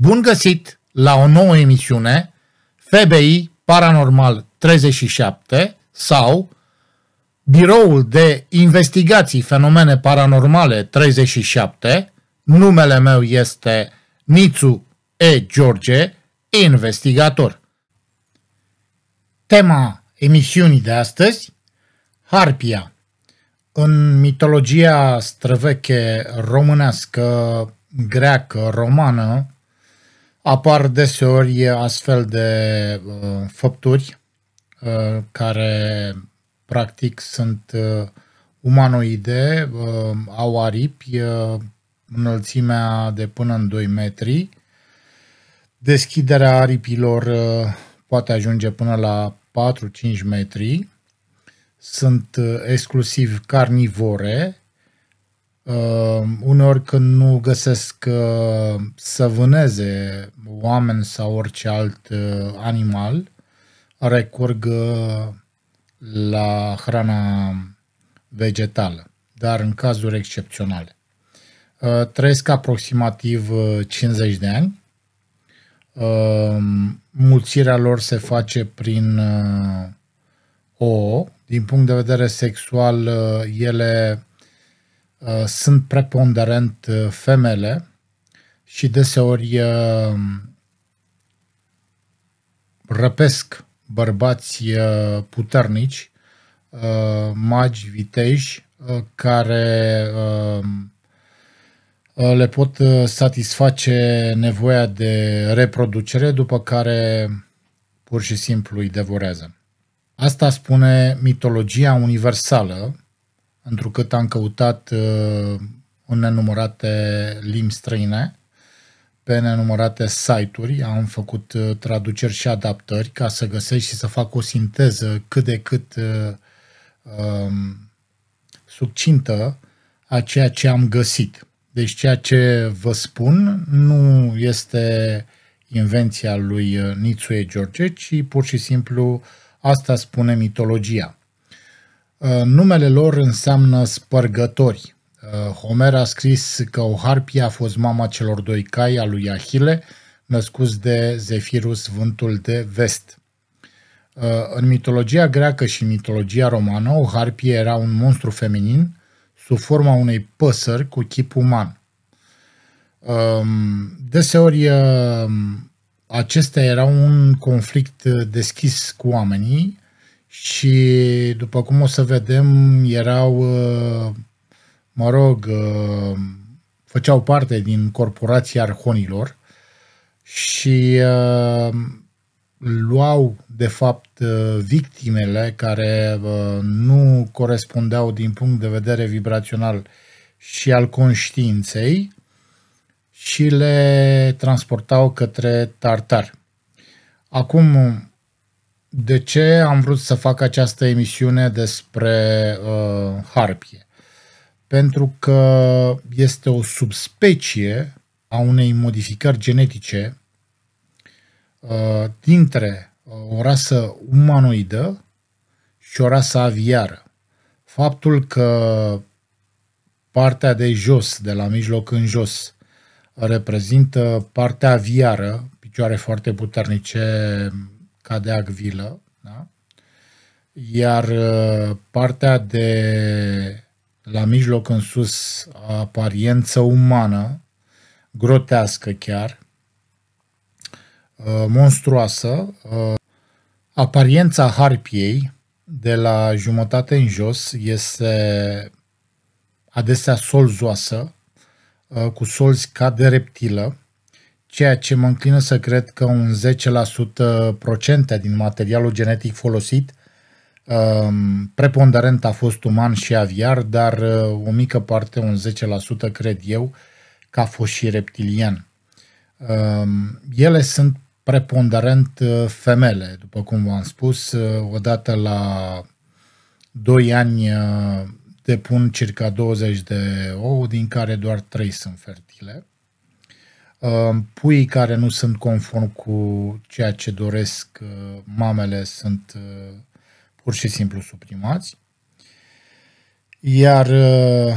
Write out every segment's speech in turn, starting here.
Bun găsit la o nouă emisiune FBI Paranormal 37 sau Biroul de Investigații Fenomene Paranormale 37. Numele meu este Nițu E. George, investigator. Tema emisiunii de astăzi, Harpia. În mitologia străveche românească, greacă, romană, apar deseori astfel de uh, făpturi uh, care practic sunt uh, umanoide, uh, au aripi, uh, înălțimea de până în 2 metri, deschiderea aripilor uh, poate ajunge până la 4-5 metri, sunt uh, exclusiv carnivore, Uh, uneori când nu găsesc uh, să vâneze oameni sau orice alt uh, animal, recurg uh, la hrana vegetală, dar în cazuri excepționale. Uh, trăiesc aproximativ uh, 50 de ani. Uh, mulțirea lor se face prin uh, o, Din punct de vedere sexual, uh, ele Uh, sunt preponderent uh, femele și deseori uh, răpesc bărbați puternici, magi, viteji, care le pot satisface nevoia de reproducere, după care pur și simplu îi devorează. Asta spune mitologia universală, întrucât am căutat uh, în nenumărate limbi străine, pe nenumărate site-uri, am făcut uh, traduceri și adaptări ca să găsești și să fac o sinteză cât de cât uh, um, succintă a ceea ce am găsit. Deci ceea ce vă spun nu este invenția lui uh, Nițuie George, ci pur și simplu asta spune mitologia. Uh, numele lor înseamnă spărgători. Uh, Homer a scris că o harpie a fost mama celor doi cai a lui Ahile, născuți de Zefirus, vântul de vest. Uh, în mitologia greacă și mitologia romană, o harpie era un monstru feminin sub forma unei păsări cu chip uman. Um, deseori, acesta era un conflict deschis cu oamenii, și după cum o să vedem, erau, uh, mă rog, uh, făceau parte din corporația arhonilor și uh, luau, de fapt, victimele care nu corespundeau din punct de vedere vibrațional și al conștiinței și le transportau către tartar. Acum, de ce am vrut să fac această emisiune despre uh, harpie? Pentru că este o subspecie a unei modificări genetice uh, dintre uh, o rasă umanoidă și o rasă aviară. Faptul că partea de jos, de la mijloc în jos, reprezintă partea aviară, picioare foarte puternice, ca de acvilă, da? iar uh, partea de la mijloc în sus, apariență umană, grotească chiar, uh, monstruoasă, uh, apariența harpiei de la jumătate în jos este adesea solzoasă, cu solzi ca de reptilă, ceea ce mă înclină să cred că un 10% procente din materialul genetic folosit um, preponderent a fost uman și aviar, dar uh, o mică parte, un 10%, cred eu, că a fost și reptilian. Um, ele sunt preponderent uh, femele, după cum v-am spus, uh, odată la 2 ani depun circa 20 de ou, din care doar 3 sunt fertile. Puii care nu sunt conform cu ceea ce doresc uh, mamele sunt uh, pur și simplu suprimați. Iar uh,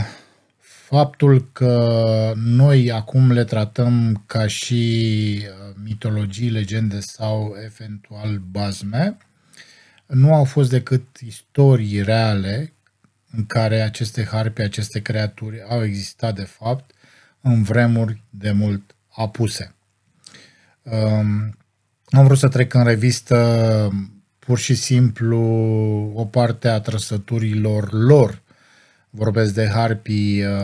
faptul că noi acum le tratăm ca și mitologii, legende sau eventual bazme, nu au fost decât istorii reale în care aceste harpi, aceste creaturi au existat de fapt în vremuri de mult apuse. Um, am vrut să trec în revistă um, pur și simplu o parte a trăsăturilor lor. Vorbesc de harpii uh,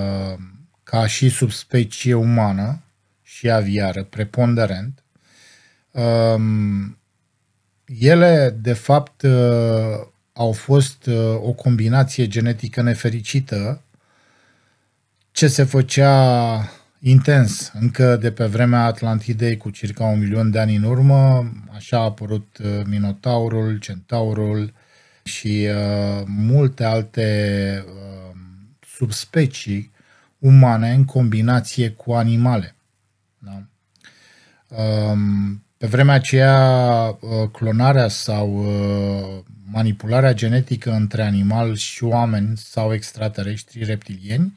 ca și subspecie umană și aviară, preponderent. Um, ele, de fapt, uh, au fost uh, o combinație genetică nefericită ce se făcea intens, încă de pe vremea Atlantidei cu circa un milion de ani în urmă, așa a apărut uh, Minotaurul, Centaurul și uh, multe alte uh, subspecii umane în combinație cu animale. Da? Um, pe vremea aceea, uh, clonarea sau uh, manipularea genetică între animal și oameni sau extraterestri reptilieni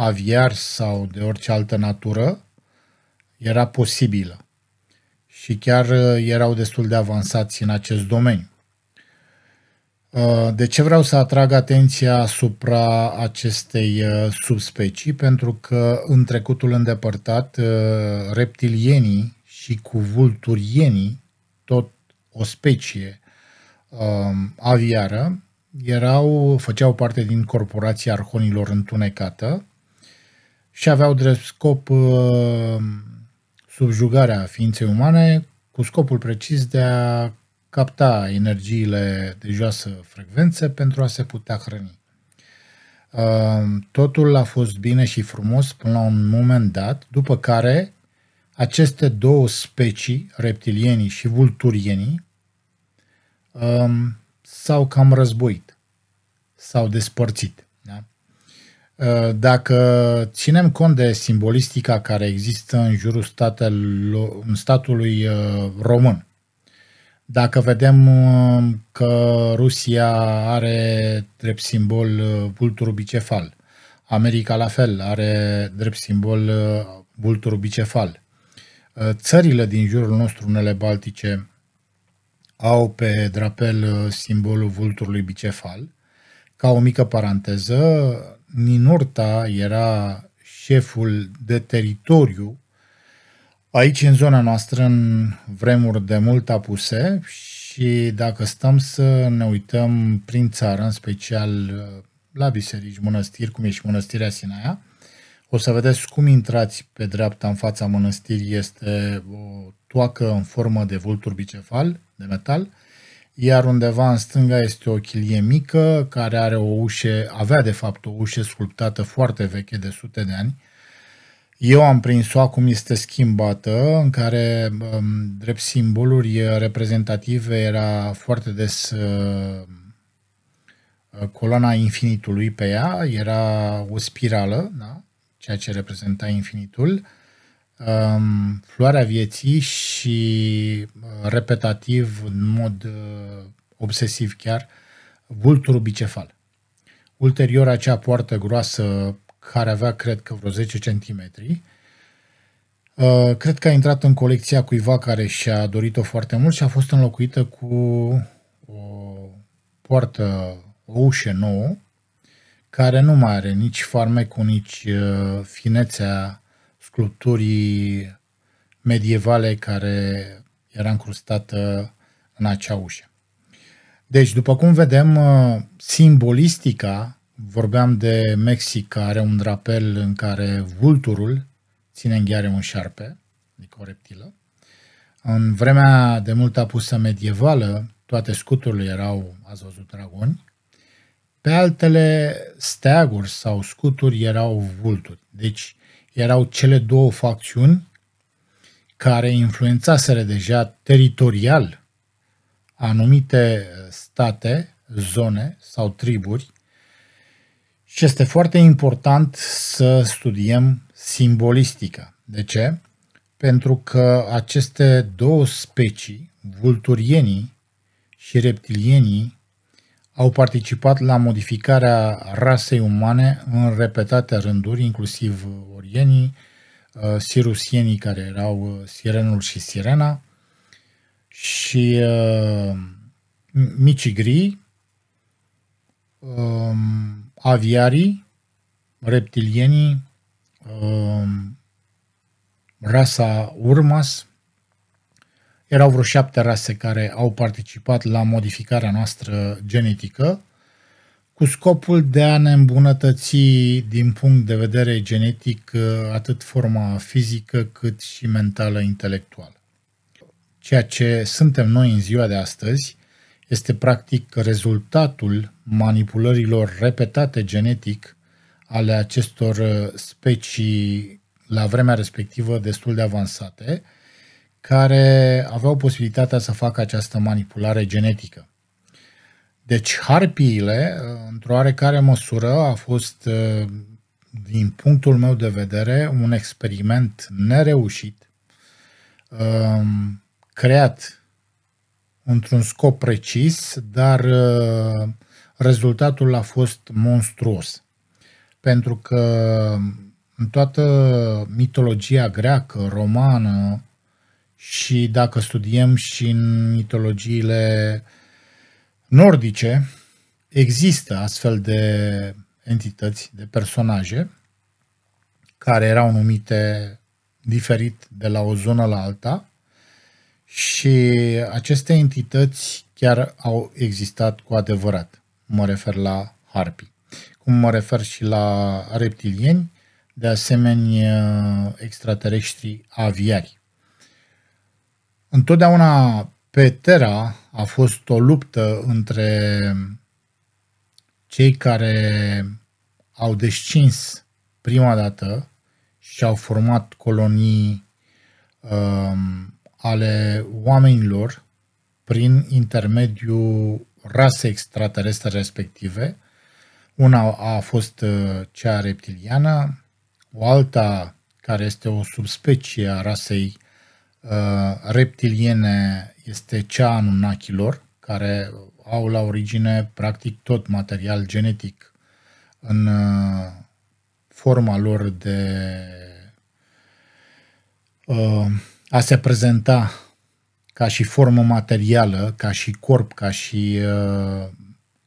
aviar sau de orice altă natură era posibilă și chiar uh, erau destul de avansați în acest domeniu. Uh, de ce vreau să atrag atenția asupra acestei uh, subspecii? Pentru că în trecutul îndepărtat, reptilienii și cu vulturienii, tot o specie um, aviară, erau, făceau parte din corporația Arhonilor Întunecată, și aveau drept scop uh, subjugarea ființei umane cu scopul precis de a capta energiile de joasă frecvență pentru a se putea hrăni. Uh, totul a fost bine și frumos până la un moment dat, după care aceste două specii, reptilienii și vulturienii, um, s-au cam războit, s-au despărțit. Uh, dacă ținem cont de simbolistica care există în jurul statelor, în statului uh, român, dacă vedem uh, că Rusia are drept simbol vulturul bicefal, America la fel are drept simbol vulturul bicefal, țările din jurul nostru, unele baltice, au pe drapel simbolul vulturului bicefal. Ca o mică paranteză, Ninurta era șeful de teritoriu aici în zona noastră în vremuri de mult apuse și dacă stăm să ne uităm prin țară, în special la biserici, mănăstiri, cum e și mănăstirea Sinaia, o să vedeți cum intrați pe dreapta în fața mănăstirii, este o toacă în formă de vultur bicefal, de metal, iar undeva în stânga este o chilie mică care are o ușe avea de fapt o ușă sculptată foarte veche de sute de ani. Eu am prins-o, acum este schimbată, în care um, drept simboluri reprezentative era foarte des uh, uh, coloana infinitului pe ea, era o spirală, da? ceea ce reprezenta infinitul, um, floarea vieții și uh, repetativ, în mod uh, obsesiv chiar, vulturul bicefal. Ulterior, acea poartă groasă care avea, cred că, vreo 10 cm, uh, cred că a intrat în colecția cuiva care și-a dorit-o foarte mult și a fost înlocuită cu o poartă o ușă nouă, care nu mai are nici farmecul, nici uh, finețea sculpturii medievale care era încrustată în acea ușă. Deci, după cum vedem, uh, simbolistica, vorbeam de Mexic, are un drapel în care vulturul ține în gheare un șarpe, adică o reptilă. În vremea de mult apusă medievală, toate scuturile erau, ați văzut, dragoni. Pe altele, steaguri sau scuturi erau vulturi. Deci, erau cele două facțiuni care influențaseră deja teritorial anumite uh, state, zone sau triburi și este foarte important să studiem simbolistica. De ce? Pentru că aceste două specii, vulturienii și reptilienii, au participat la modificarea rasei umane în repetate rânduri, inclusiv orienii, uh, sirusienii care erau uh, sirenul și sirena și uh, micii gri, um, aviarii, reptilienii, um, rasa urmas, erau vreo șapte rase care au participat la modificarea noastră genetică cu scopul de a ne îmbunătăți din punct de vedere genetic uh, atât forma fizică cât și mentală intelectuală. Ceea ce suntem noi în ziua de astăzi este practic rezultatul manipulărilor repetate genetic ale acestor uh, specii la vremea respectivă destul de avansate, care aveau posibilitatea să facă această manipulare genetică. Deci harpiile, într-o oarecare măsură, a fost, ă, din punctul meu de vedere, un experiment nereușit, ă, creat într-un scop precis, dar ă, rezultatul a fost monstruos. Pentru că în toată mitologia greacă, romană, și dacă studiem și în mitologiile nordice, există astfel de entități, de personaje, care erau numite diferit de la o zonă la alta și aceste entități chiar au existat cu adevărat. Mă refer la harpi, cum mă refer și la reptilieni, de asemenea extraterestri aviari. Întotdeauna pe Terra a fost o luptă între cei care au descins prima dată și au format colonii um, ale oamenilor prin intermediul rase extraterestre respective. Una a fost uh, cea reptiliană, o alta care este o subspecie a rasei Uh, reptiliene este cea a nunachilor, care au la origine practic tot material genetic în uh, forma lor de uh, a se prezenta ca și formă materială, ca și corp, ca și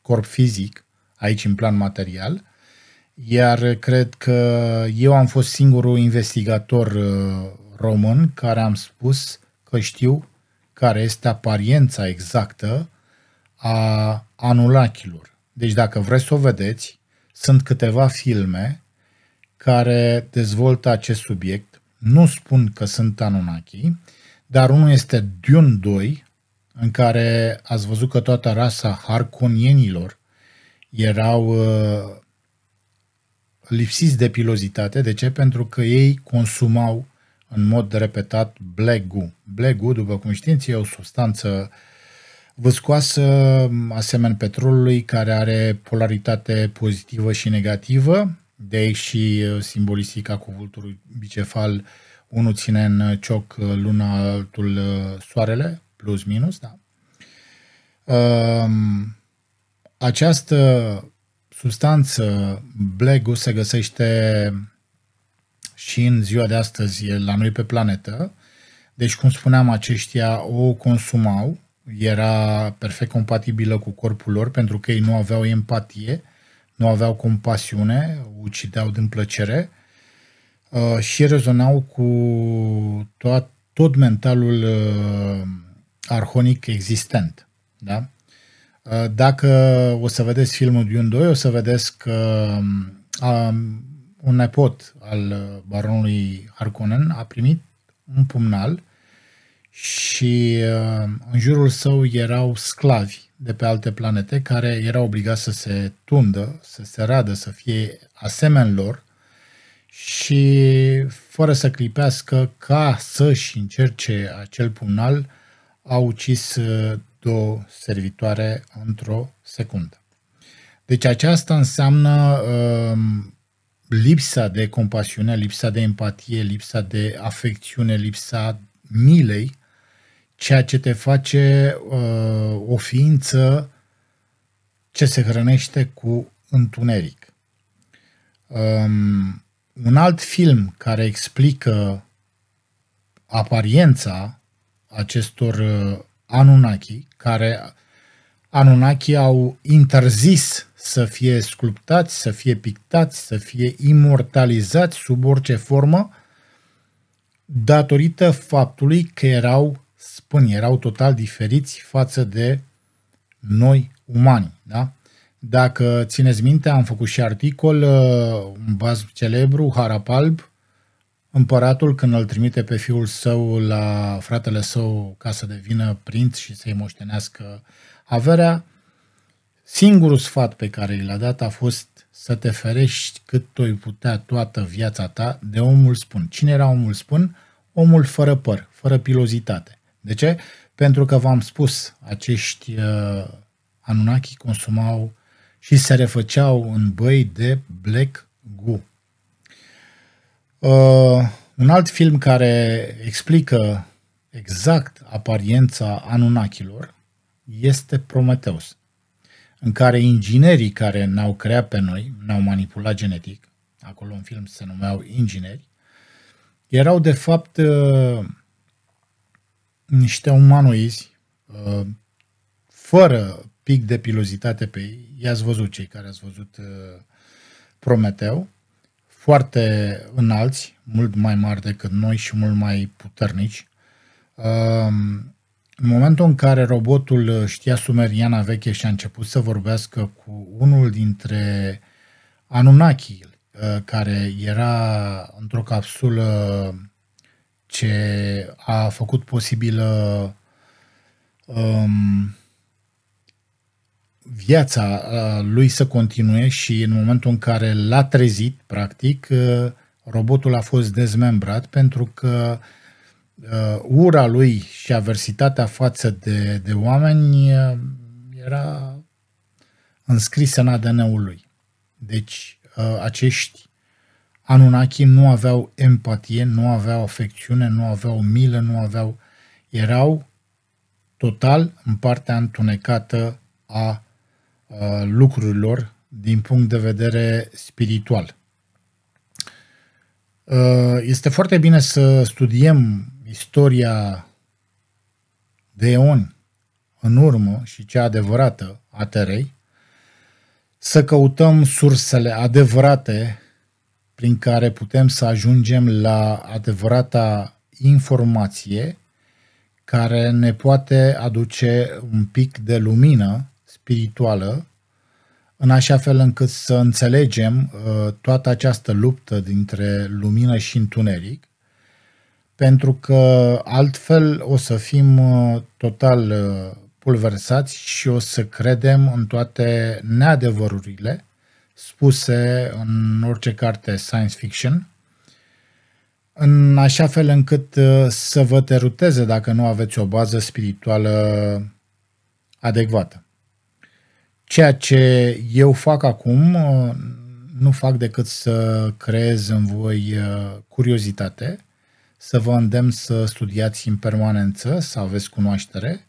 corp fizic, aici în plan material, iar cred că eu am fost singurul investigator român care am spus că știu care este apariența exactă a anulachilor. Deci dacă vreți să o vedeți, sunt câteva filme care dezvoltă acest subiect. Nu spun că sunt anunachii, dar unul este Dune 2, în care ați văzut că toată rasa Harconienilor erau uh, lipsiți de pilozitate. De ce? Pentru că ei consumau în mod repetat blegu. Blegu, după cum știți, e o substanță văscoasă, asemenea petrolului, care are polaritate pozitivă și negativă, de aici și uh, simbolistica cuvântului bicefal, unul ține în cioc uh, luna, altul uh, soarele, plus minus, da. Um, această substanță, blegu se găsește și în ziua de astăzi la noi pe planetă. Deci, cum spuneam, aceștia o consumau, era perfect compatibilă cu corpul lor pentru că ei nu aveau empatie, nu aveau compasiune, ucideau din plăcere uh, și rezonau cu tot, tot mentalul uh, arhonic existent. Da? Uh, dacă o să vedeți filmul Dune 2, o să vedeți că um, un nepot al uh, baronului Harkonnen a primit un pumnal și uh, în jurul său erau sclavi de pe alte planete care erau obligați să se tundă, să se radă, să fie asemeni lor și fără să clipească ca să-și încerce acel pumnal, au ucis uh, două servitoare într-o secundă. Deci aceasta înseamnă uh, lipsa de compasiune, lipsa de empatie, lipsa de afecțiune, lipsa milei, ceea ce te face uh, o ființă ce se hrănește cu întuneric. Um, un alt film care explică apariența acestor uh, Anunnaki, care Anunnaki au interzis să fie sculptați, să fie pictați, să fie imortalizați sub orice formă, datorită faptului că erau spâni, erau total diferiți față de noi umani. Da? Dacă țineți minte, am făcut și articol, uh, un baz celebru, Harapalb, împăratul când îl trimite pe fiul său la fratele său ca să devină prinț și să-i moștenească uh, Averea, singurul sfat pe care i l-a dat a fost să te ferești cât o putea toată viața ta de omul spun. Cine era omul spun? Omul fără păr, fără pilozitate. De ce? Pentru că v-am spus, acești uh, anunachii consumau și se refăceau în băi de Black Goo. Uh, un alt film care explică exact apariența anunachilor, este Prometeus, în care inginerii care ne-au creat pe noi, ne-au manipulat genetic, acolo în film se numeau ingineri, erau de fapt uh, niște umanoizi uh, fără pic de pilozitate pe ei. I-ați văzut cei care ați văzut uh, Prometeu, foarte înalți, mult mai mari decât noi și mult mai puternici. Um, în momentul în care robotul uh, știa sumeriana veche și a început să vorbească cu unul dintre Anunnaki, uh, care era într-o capsulă ce a făcut posibilă um, viața uh, lui să continue și în momentul în care l-a trezit, practic, robotul a fost dezmembrat pentru că uh, uh, ura lui și aversitatea față de, de oameni uh, era înscrisă în ADN-ul lui. Deci uh, acești Anunnaki nu aveau empatie, nu aveau afecțiune, nu aveau milă, nu aveau... erau total în partea întunecată a uh, lucrurilor din punct de vedere spiritual. Uh, este foarte bine să studiem istoria de eon în urmă și cea adevărată a terei, să căutăm sursele adevărate prin care putem să ajungem la adevărata informație care ne poate aduce un pic de lumină spirituală, în așa fel încât să înțelegem uh, toată această luptă dintre lumină și întuneric pentru că altfel o să fim uh, total uh, pulversați și o să credem în toate neadevărurile spuse în orice carte science fiction, în așa fel încât uh, să vă teruteze dacă nu aveți o bază spirituală adecvată. Ceea ce eu fac acum nu fac decât să creez în voi curiozitate, să vă îndemn să studiați în permanență, să aveți cunoaștere,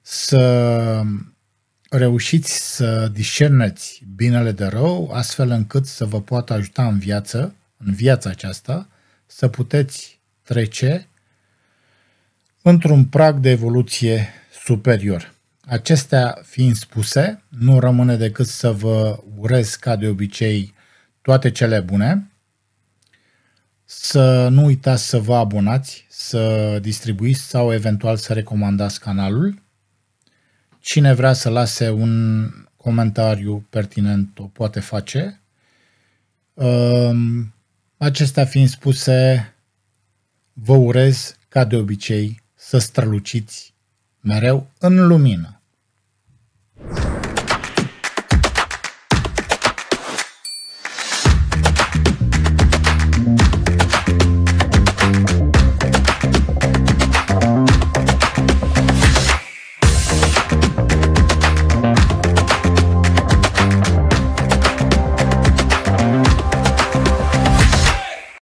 să reușiți să discerneți binele de rău, astfel încât să vă poată ajuta în viață, în viața aceasta, să puteți trece într-un prag de evoluție superior. Acestea fiind spuse, nu rămâne decât să vă urez ca de obicei toate cele bune, să nu uitați să vă abonați, să distribuiți sau eventual să recomandați canalul. Cine vrea să lase un comentariu pertinent o poate face. Ehm, acestea fiind spuse, vă urez ca de obicei să străluciți mereu în lumină.